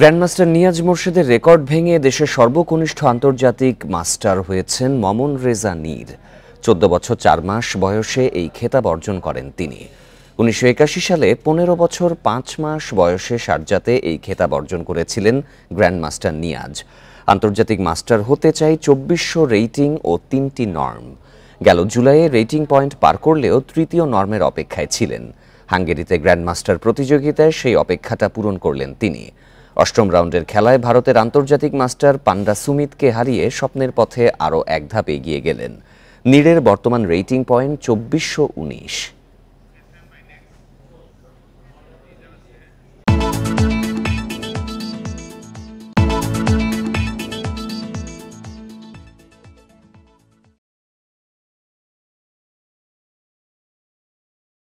grandmaster Niaz মোর্শেদের record ভেঙে দেশের সর্বকনিষ্ঠ আন্তর্জাতিক মাস্টার হয়েছেন মমন রেজা নীর চোদ্দ বছর চার মাস বয়সে এই খেতাব অর্জন করেন তিনি উনিশশো একাশি সালে পনেরো বছর পাঁচ মাস বয়সে সারজাতে এই খেতাব অর্জন করেছিলেন গ্র্যান্ডমাস্টার নিয়াজ আন্তর্জাতিক মাস্টার হতে চাই চব্বিশশো রেটিং ও তিনটি নর্ম গেল জুলাইয়ে রেটিং পয়েন্ট পার করলেও তৃতীয় নর্মের অপেক্ষায় ছিলেন হাঙ্গেরিতে গ্র্যান্ডমাস্টার প্রতিযোগিতায় সেই অপেক্ষাটা পূরণ করলেন তিনি অষ্টম রাউন্ডের খেলায় ভারতের আন্তর্জাতিক মাস্টার পান্ডা সুমিতকে হারিয়ে স্বপ্নের পথে আরও এক ধাপ এগিয়ে গেলেন নীড়ের বর্তমান রেটিং পয়েন্ট চব্বিশশো উনিশ